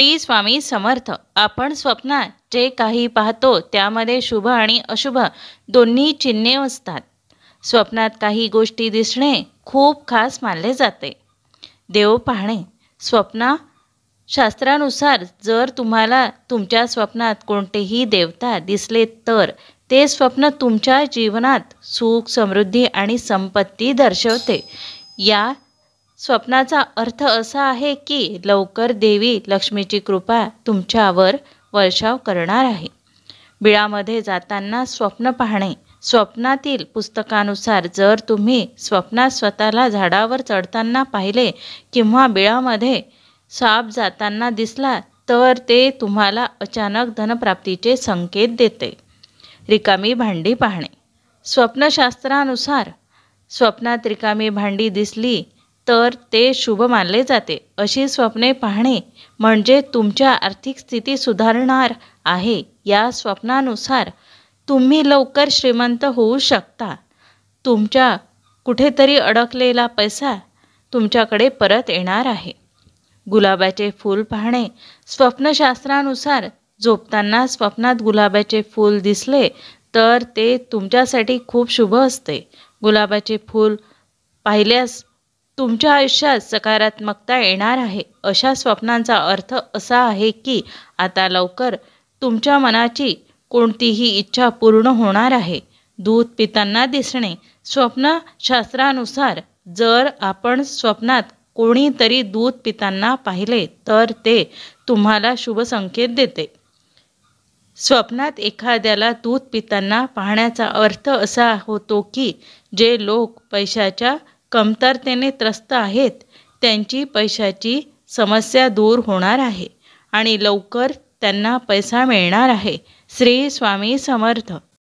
श्री स्वामी समर्थ आपण स्वप्नात जे काही पाहतो त्यामध्ये शुभ आणि अशुभ दोन्ही चिन्हे असतात स्वप्नात काही गोष्टी दिसणे खूप खास मानले जाते देव पाहणे स्वप्ना शास्त्रानुसार जर तुम्हाला तुमच्या स्वप्नात कोणतेही देवता दिसले तर ते स्वप्न तुमच्या जीवनात सुख समृद्धी आणि संपत्ती दर्शवते या स्वप्नाचा अर्थ असा आहे की लवकर देवी लक्ष्मीची कृपा तुमच्यावर वर्षाव करणार आहे बिळामध्ये जाताना स्वप्न पाहणे स्वप्नातील पुस्तकानुसार जर तुम्ही स्वप्नात स्वतःला झाडावर चढताना पाहिले किंवा बिळामध्ये साप जाताना दिसला तर ते तुम्हाला अचानक धनप्राप्तीचे संकेत देते रिकामी भांडी पाहणे स्वप्नशास्त्रानुसार स्वप्नात रिकामी भांडी दिसली तर ते शुभ मानले जाते अशी स्वप्ने पाहणे म्हणजे तुमच्या आर्थिक स्थिती सुधारणार आहे या स्वप्नानुसार तुम्ही लवकर श्रीमंत होऊ शकता तुमच्या कुठेतरी अडकलेला पैसा तुमच्याकडे परत येणार आहे गुलाबाचे फूल पाहणे स्वप्नशास्त्रानुसार झोपताना स्वप्नात गुलाबाचे फूल दिसले तर ते तुमच्यासाठी खूप शुभ असते गुलाबाचे फूल पाहिल्यास तुमच्या आयुष्यात सकारात्मकता येणार आहे अशा स्वप्नांचा अर्थ असा आहे की आता लवकर तुमच्या मनाची कोणतीही इच्छा पूर्ण होणार आहे दूध पितांना दिसणे स्वप्नशास्त्रानुसार जर आपण स्वप्नात कोणीतरी दूध पितांना पाहिले तर ते तुम्हाला शुभ संकेत देते स्वप्नात एखाद्याला दूध पितांना पाहण्याचा अर्थ असा होतो की जे लोक पैशाच्या कमतरतेने त्रस्त आहेत त्यांची पैशाची समस्या दूर होणार आहे आणि लवकर त्यांना पैसा मिळणार आहे श्री स्वामी समर्थ